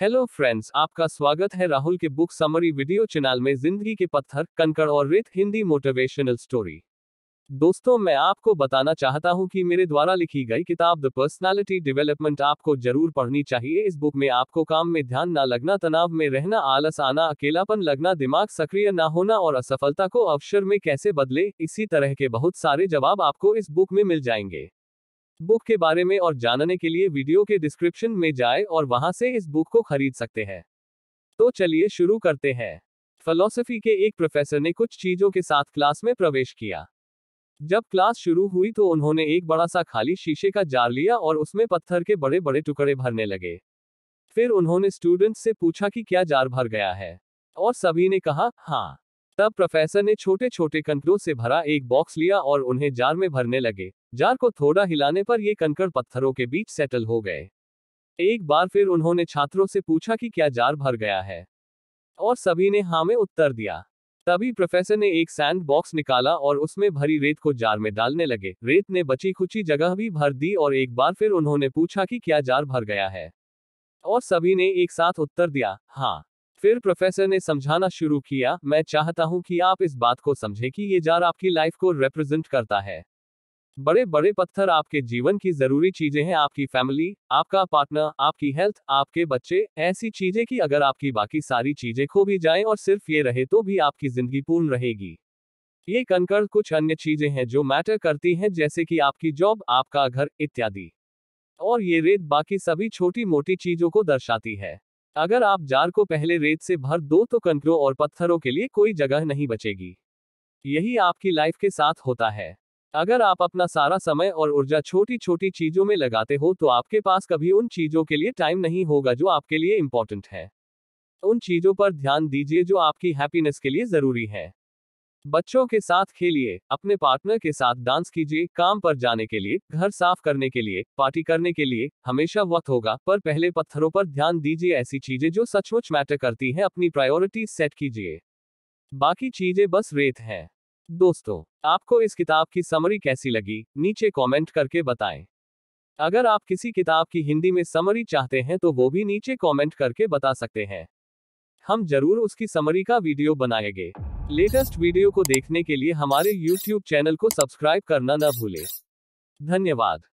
hello friends आपका स्वागत है राहुल के बुक समरी वीडियो चैनल में जिंदगी के पत्थर कंकड़ और रेत हिंदी मोटिवेशनल स्टोरी दोस्तों मैं आपको बताना चाहता हूं कि मेरे द्वारा लिखी गई किताब द पर्सनालिटी डेवलपमेंट आपको जरूर पढ़नी चाहिए इस बुक में आपको काम में ध्यान ना लगना तनाव में रहना आलस आना अकेलापन लगना दिमाग सक्रिय ना होना और असफलता को अवसर में कैसे बदले इसी तरह के बहुत सारे जवाब आपको इस बुक में मिल जाएंगे बुक के बारे में और जानने के लिए वीडियो के डिस्क्रिप्शन में जाए और वहां से इस बुक को खरीद सकते हैं तो चलिए शुरू करते हैं फिलोसफी के एक प्रोफेसर ने कुछ चीजों के साथ क्लास में प्रवेश किया जब क्लास शुरू हुई तो उन्होंने एक बड़ा सा खाली शीशे का जार लिया और उसमें पत्थर के बड़े बड़े टुकड़े भरने लगे फिर उन्होंने स्टूडेंट्स से पूछा कि क्या जार भर गया है और सभी ने कहा हाँ तब प्रोफेसर ने छोटे छोटे कंकड़ों से भरा एक बॉक्स लिया और उन्हें जार में भरने लगे जार को थोड़ा हिलाने पर ये कंकड़ पत्थरों के बीच सेटल हो गए एक बार फिर उन्होंने छात्रों से पूछा कि क्या जार भर गया है और सभी ने हाँ में उत्तर दिया तभी प्रोफेसर ने एक सैंड बॉक्स निकाला और उसमें भरी रेत को जार में डालने लगे रेत ने बची खुची जगह भी भर दी और एक बार फिर उन्होंने पूछा कि क्या जार भर गया है और सभी ने एक साथ उत्तर दिया हाँ फिर प्रोफेसर ने समझाना शुरू किया मैं चाहता हूं कि आप इस बात को समझें कि ये जार आपकी लाइफ को रिप्रेजेंट करता है बड़े बड़े पत्थर आपके जीवन की जरूरी चीजें हैं आपकी फैमिली आपका पार्टनर आपकी हेल्थ आपके बच्चे ऐसी चीजें कि अगर आपकी बाकी सारी चीजें खो भी जाएं और सिर्फ ये रहे तो भी आपकी जिंदगी पूर्ण रहेगी ये कंकर कुछ अन्य चीजें हैं जो मैटर करती हैं जैसे कि आपकी जॉब आपका घर इत्यादि और ये रेत बाकी सभी छोटी मोटी चीजों को दर्शाती है अगर आप जार को पहले रेत से भर दो तो कंकरों और पत्थरों के लिए कोई जगह नहीं बचेगी यही आपकी लाइफ के साथ होता है अगर आप अपना सारा समय और ऊर्जा छोटी छोटी चीजों में लगाते हो तो आपके पास कभी उन चीजों के लिए टाइम नहीं होगा जो आपके लिए इंपॉर्टेंट है उन चीजों पर ध्यान दीजिए जो आपकी हैप्पीनेस के लिए जरूरी है बच्चों के साथ खेलिए अपने पार्टनर के साथ डांस कीजिए काम पर जाने के लिए घर साफ करने के लिए पार्टी करने के लिए हमेशा वक्त होगा पर पहले पत्थरों पर ध्यान दीजिए ऐसी चीजें जो सचमुच मैटर करती हैं अपनी प्रायोरिटीज सेट कीजिए बाकी चीजें बस रेत हैं दोस्तों आपको इस किताब की समरी कैसी लगी नीचे कॉमेंट करके बताएं अगर आप किसी किताब की हिंदी में समरी चाहते हैं तो वो भी नीचे कॉमेंट करके बता सकते हैं हम जरूर उसकी समरी का वीडियो बनाएंगे लेटेस्ट वीडियो को देखने के लिए हमारे यूट्यूब चैनल को सब्सक्राइब करना न भूले धन्यवाद